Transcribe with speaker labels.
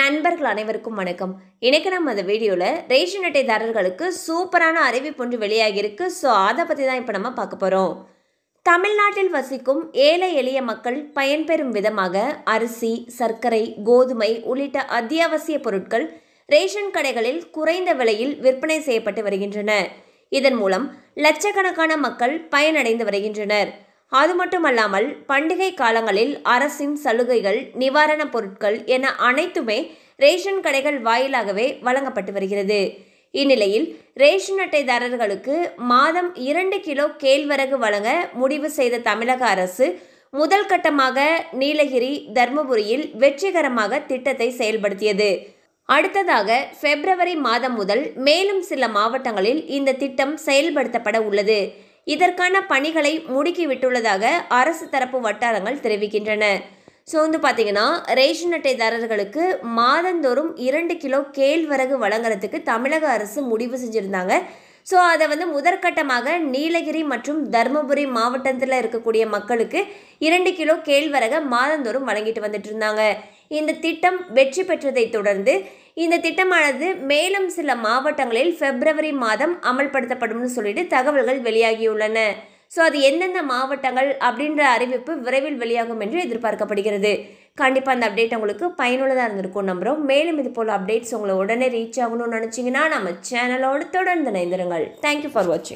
Speaker 1: நண்பர்கள் அனைவருக்கும் வணக்கம் இன்றைக்கி நம்ம அந்த வீடியோவில் ரேஷன் அட்டைதாரர்களுக்கு சூப்பரான அறிவிப்பு ஒன்று வெளியாகியிருக்கு ஸோ அதை பற்றி தான் இப்போ நம்ம பார்க்க போகிறோம் தமிழ்நாட்டில் வசிக்கும் ஏழை எளிய மக்கள் பயன்பெறும் விதமாக அரிசி சர்க்கரை கோதுமை உள்ளிட்ட அத்தியாவசிய பொருட்கள் ரேஷன் கடைகளில் குறைந்த விலையில் விற்பனை செய்யப்பட்டு வருகின்றன இதன் மூலம் லட்சக்கணக்கான மக்கள் பயனடைந்து வருகின்றனர் அது மட்டுமல்லாமல் பண்டிகை காலங்களில் அரசின் சலுகைகள் நிவாரணப் பொருட்கள் என அனைத்துமே ரேஷன் கடைகள் வாயிலாகவே வழங்கப்பட்டு வருகிறது இந்நிலையில் ரேஷன் அட்டைதாரர்களுக்கு மாதம் இரண்டு கிலோ கேழ்வரகு வழங்க முடிவு செய்த தமிழக அரசு முதல் கட்டமாக நீலகிரி தர்மபுரியில் வெற்றிகரமாக திட்டத்தை செயல்படுத்தியது அடுத்ததாக பிப்ரவரி மாதம் முதல் மேலும் சில மாவட்டங்களில் இந்த திட்டம் செயல்படுத்தப்பட உள்ளது இதற்கான பணிகளை முடுக்கிவிட்டுள்ளதாக அரசு தரப்பு வட்டாரங்கள் தெரிவிக்கின்றன ஸோ வந்து பார்த்தீங்கன்னா ரேஷன் அட்டைதாரர்களுக்கு மாதந்தோறும் இரண்டு கிலோ கேழ்வரகு வழங்குறதுக்கு தமிழக அரசு முடிவு செஞ்சுருந்தாங்க ஸோ அதை வந்து முதற்கட்டமாக நீலகிரி மற்றும் தருமபுரி மாவட்டத்தில் இருக்கக்கூடிய மக்களுக்கு இரண்டு கிலோ கேழ்வரகை மாதந்தோறும் வழங்கிட்டு வந்துட்டு இருந்தாங்க இந்த திட்டம் வெற்றி பெற்றதை தொடர்ந்து இந்த திட்டமானது மேலும் சில மாவட்டங்களில் பிப்ரவரி மாதம் அமல்படுத்தப்படும் சொல்லிட்டு தகவல்கள் வெளியாகியுள்ளன ஸோ அது எந்தெந்த மாவட்டங்கள் அப்படின்ற அறிவிப்பு விரைவில் வெளியாகும் என்று எதிர்பார்க்கப்படுகிறது கண்டிப்பாக அந்த அப்டேட் உங்களுக்கு பயனுள்ளதாக இருந்திருக்கும் நம்புகிறோம் மேலும் இது போல் அப்டேட்ஸ் உங்களை உடனே ரீச் ஆகணும்னு நினச்சிங்கன்னா நம்ம சேனலோடு தொடர்ந்து இணைந்திருங்கள் தேங்க்யூ ஃபார் வாட்சிங்